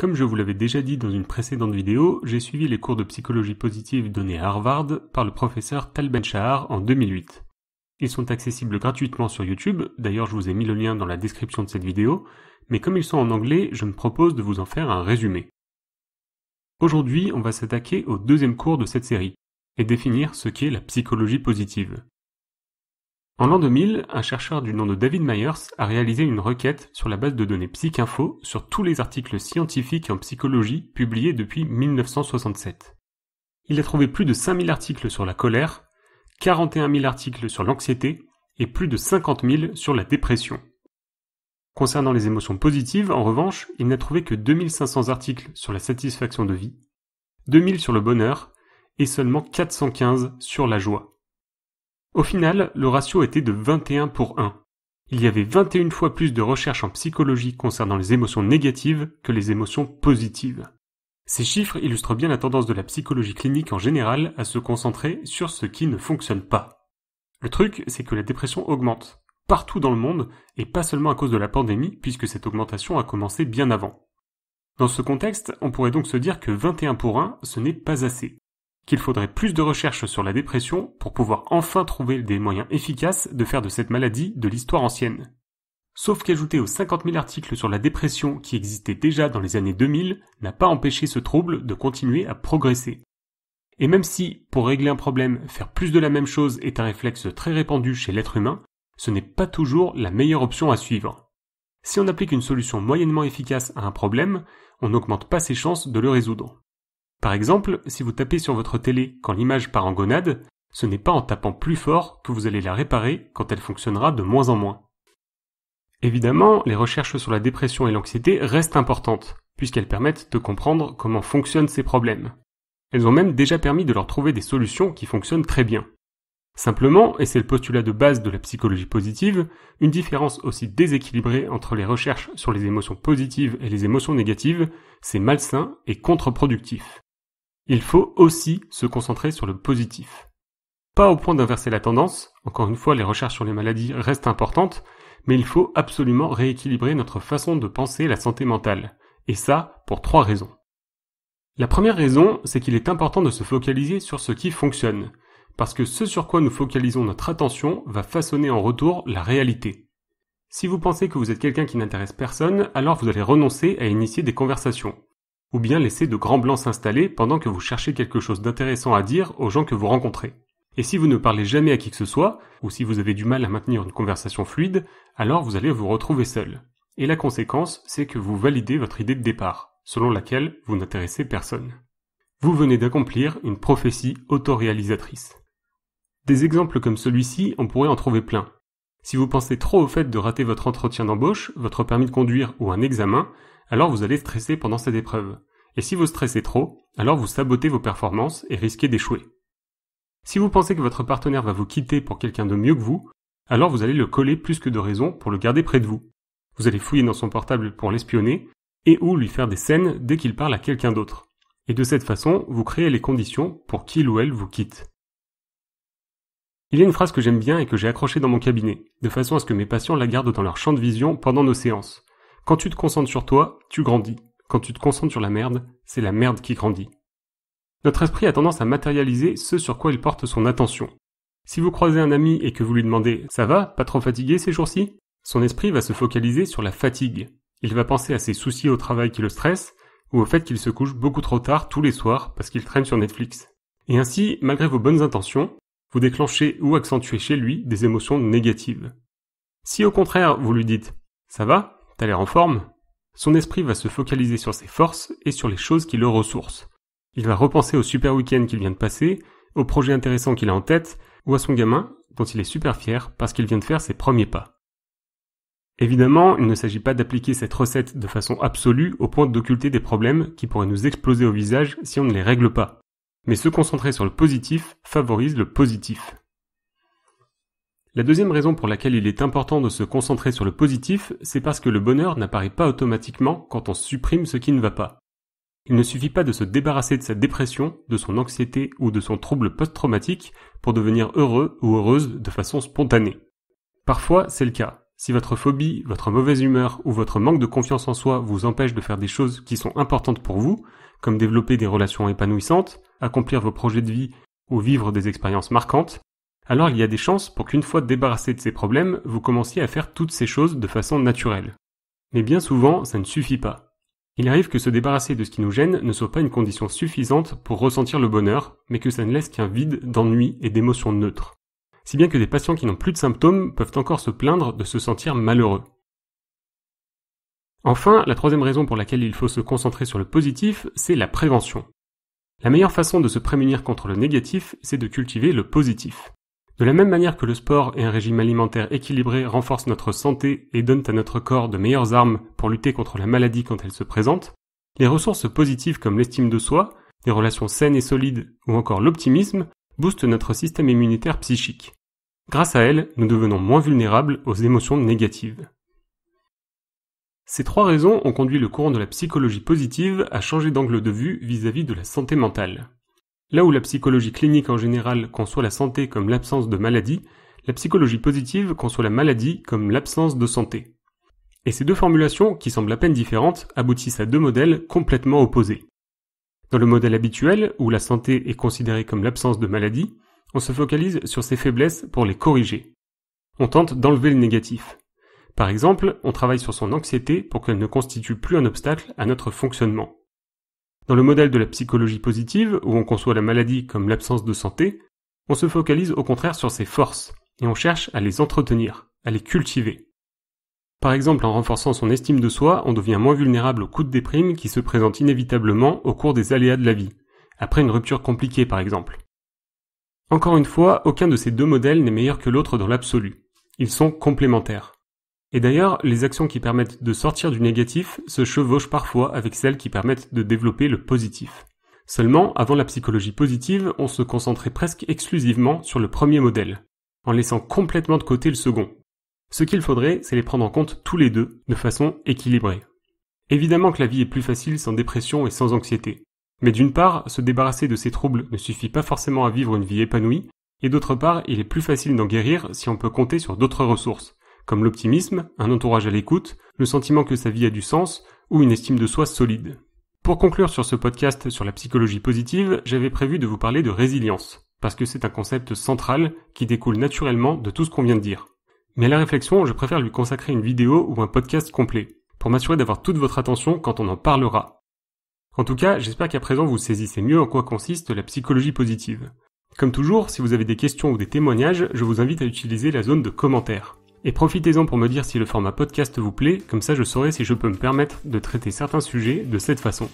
Comme je vous l'avais déjà dit dans une précédente vidéo, j'ai suivi les cours de psychologie positive donnés à Harvard par le professeur Tal Ben-Shahar en 2008. Ils sont accessibles gratuitement sur YouTube, d'ailleurs je vous ai mis le lien dans la description de cette vidéo, mais comme ils sont en anglais, je me propose de vous en faire un résumé. Aujourd'hui, on va s'attaquer au deuxième cours de cette série, et définir ce qu'est la psychologie positive. En l'an 2000, un chercheur du nom de David Myers a réalisé une requête sur la base de données PsychInfo sur tous les articles scientifiques en psychologie publiés depuis 1967. Il a trouvé plus de 5000 articles sur la colère, 41 000 articles sur l'anxiété et plus de 50 000 sur la dépression. Concernant les émotions positives, en revanche, il n'a trouvé que 2500 articles sur la satisfaction de vie, 2000 sur le bonheur et seulement 415 sur la joie. Au final, le ratio était de 21 pour 1. Il y avait 21 fois plus de recherches en psychologie concernant les émotions négatives que les émotions positives. Ces chiffres illustrent bien la tendance de la psychologie clinique en général à se concentrer sur ce qui ne fonctionne pas. Le truc, c'est que la dépression augmente, partout dans le monde, et pas seulement à cause de la pandémie, puisque cette augmentation a commencé bien avant. Dans ce contexte, on pourrait donc se dire que 21 pour 1, ce n'est pas assez qu'il faudrait plus de recherches sur la dépression pour pouvoir enfin trouver des moyens efficaces de faire de cette maladie de l'histoire ancienne. Sauf qu'ajouter aux 50 000 articles sur la dépression qui existaient déjà dans les années 2000 n'a pas empêché ce trouble de continuer à progresser. Et même si, pour régler un problème, faire plus de la même chose est un réflexe très répandu chez l'être humain, ce n'est pas toujours la meilleure option à suivre. Si on applique une solution moyennement efficace à un problème, on n'augmente pas ses chances de le résoudre. Par exemple, si vous tapez sur votre télé quand l'image part en gonade, ce n'est pas en tapant plus fort que vous allez la réparer quand elle fonctionnera de moins en moins. Évidemment, les recherches sur la dépression et l'anxiété restent importantes, puisqu'elles permettent de comprendre comment fonctionnent ces problèmes. Elles ont même déjà permis de leur trouver des solutions qui fonctionnent très bien. Simplement, et c'est le postulat de base de la psychologie positive, une différence aussi déséquilibrée entre les recherches sur les émotions positives et les émotions négatives, c'est malsain et contre-productif. Il faut aussi se concentrer sur le positif. Pas au point d'inverser la tendance, encore une fois les recherches sur les maladies restent importantes, mais il faut absolument rééquilibrer notre façon de penser la santé mentale, et ça pour trois raisons. La première raison, c'est qu'il est important de se focaliser sur ce qui fonctionne, parce que ce sur quoi nous focalisons notre attention va façonner en retour la réalité. Si vous pensez que vous êtes quelqu'un qui n'intéresse personne, alors vous allez renoncer à initier des conversations ou bien laisser de grands blancs s'installer pendant que vous cherchez quelque chose d'intéressant à dire aux gens que vous rencontrez. Et si vous ne parlez jamais à qui que ce soit, ou si vous avez du mal à maintenir une conversation fluide, alors vous allez vous retrouver seul. Et la conséquence, c'est que vous validez votre idée de départ, selon laquelle vous n'intéressez personne. Vous venez d'accomplir une prophétie autoréalisatrice. Des exemples comme celui-ci, on pourrait en trouver plein. Si vous pensez trop au fait de rater votre entretien d'embauche, votre permis de conduire ou un examen, alors vous allez stresser pendant cette épreuve. Et si vous stressez trop, alors vous sabotez vos performances et risquez d'échouer. Si vous pensez que votre partenaire va vous quitter pour quelqu'un de mieux que vous, alors vous allez le coller plus que de raison pour le garder près de vous. Vous allez fouiller dans son portable pour l'espionner et ou lui faire des scènes dès qu'il parle à quelqu'un d'autre. Et de cette façon, vous créez les conditions pour qu'il ou elle vous quitte. Il y a une phrase que j'aime bien et que j'ai accrochée dans mon cabinet, de façon à ce que mes patients la gardent dans leur champ de vision pendant nos séances. Quand tu te concentres sur toi, tu grandis. Quand tu te concentres sur la merde, c'est la merde qui grandit. Notre esprit a tendance à matérialiser ce sur quoi il porte son attention. Si vous croisez un ami et que vous lui demandez ⁇ ça va Pas trop fatigué ces jours-ci ?⁇ son esprit va se focaliser sur la fatigue. Il va penser à ses soucis au travail qui le stressent, ou au fait qu'il se couche beaucoup trop tard tous les soirs parce qu'il traîne sur Netflix. Et ainsi, malgré vos bonnes intentions, vous déclenchez ou accentuez chez lui des émotions négatives. Si au contraire vous lui dites ⁇ ça va l'air en forme Son esprit va se focaliser sur ses forces et sur les choses qui le ressourcent. Il va repenser au super week-end qu'il vient de passer, au projet intéressant qu'il a en tête, ou à son gamin, dont il est super fier parce qu'il vient de faire ses premiers pas. Évidemment, il ne s'agit pas d'appliquer cette recette de façon absolue au point d'occulter des problèmes qui pourraient nous exploser au visage si on ne les règle pas. Mais se concentrer sur le positif favorise le positif. La deuxième raison pour laquelle il est important de se concentrer sur le positif, c'est parce que le bonheur n'apparaît pas automatiquement quand on supprime ce qui ne va pas. Il ne suffit pas de se débarrasser de sa dépression, de son anxiété ou de son trouble post-traumatique pour devenir heureux ou heureuse de façon spontanée. Parfois, c'est le cas. Si votre phobie, votre mauvaise humeur ou votre manque de confiance en soi vous empêche de faire des choses qui sont importantes pour vous, comme développer des relations épanouissantes, accomplir vos projets de vie ou vivre des expériences marquantes, alors il y a des chances pour qu'une fois débarrassé de ces problèmes, vous commenciez à faire toutes ces choses de façon naturelle. Mais bien souvent, ça ne suffit pas. Il arrive que se débarrasser de ce qui nous gêne ne soit pas une condition suffisante pour ressentir le bonheur, mais que ça ne laisse qu'un vide d'ennui et d'émotions neutres. Si bien que des patients qui n'ont plus de symptômes peuvent encore se plaindre de se sentir malheureux. Enfin, la troisième raison pour laquelle il faut se concentrer sur le positif, c'est la prévention. La meilleure façon de se prémunir contre le négatif, c'est de cultiver le positif. De la même manière que le sport et un régime alimentaire équilibré renforcent notre santé et donnent à notre corps de meilleures armes pour lutter contre la maladie quand elle se présente, les ressources positives comme l'estime de soi, les relations saines et solides ou encore l'optimisme boostent notre système immunitaire psychique. Grâce à elles, nous devenons moins vulnérables aux émotions négatives. Ces trois raisons ont conduit le courant de la psychologie positive à changer d'angle de vue vis-à-vis de la santé mentale. Là où la psychologie clinique en général conçoit la santé comme l'absence de maladie, la psychologie positive conçoit la maladie comme l'absence de santé. Et ces deux formulations, qui semblent à peine différentes, aboutissent à deux modèles complètement opposés. Dans le modèle habituel, où la santé est considérée comme l'absence de maladie, on se focalise sur ses faiblesses pour les corriger. On tente d'enlever le négatif. Par exemple, on travaille sur son anxiété pour qu'elle ne constitue plus un obstacle à notre fonctionnement. Dans le modèle de la psychologie positive, où on conçoit la maladie comme l'absence de santé, on se focalise au contraire sur ses forces, et on cherche à les entretenir, à les cultiver. Par exemple, en renforçant son estime de soi, on devient moins vulnérable aux coups de déprime qui se présentent inévitablement au cours des aléas de la vie, après une rupture compliquée par exemple. Encore une fois, aucun de ces deux modèles n'est meilleur que l'autre dans l'absolu. Ils sont complémentaires. Et d'ailleurs, les actions qui permettent de sortir du négatif se chevauchent parfois avec celles qui permettent de développer le positif. Seulement, avant la psychologie positive, on se concentrait presque exclusivement sur le premier modèle, en laissant complètement de côté le second. Ce qu'il faudrait, c'est les prendre en compte tous les deux, de façon équilibrée. Évidemment que la vie est plus facile sans dépression et sans anxiété. Mais d'une part, se débarrasser de ces troubles ne suffit pas forcément à vivre une vie épanouie, et d'autre part, il est plus facile d'en guérir si on peut compter sur d'autres ressources, comme l'optimisme, un entourage à l'écoute, le sentiment que sa vie a du sens ou une estime de soi solide. Pour conclure sur ce podcast sur la psychologie positive, j'avais prévu de vous parler de résilience, parce que c'est un concept central qui découle naturellement de tout ce qu'on vient de dire. Mais à la réflexion, je préfère lui consacrer une vidéo ou un podcast complet, pour m'assurer d'avoir toute votre attention quand on en parlera. En tout cas, j'espère qu'à présent vous saisissez mieux en quoi consiste la psychologie positive. Comme toujours, si vous avez des questions ou des témoignages, je vous invite à utiliser la zone de commentaires. Et profitez-en pour me dire si le format podcast vous plaît, comme ça je saurai si je peux me permettre de traiter certains sujets de cette façon.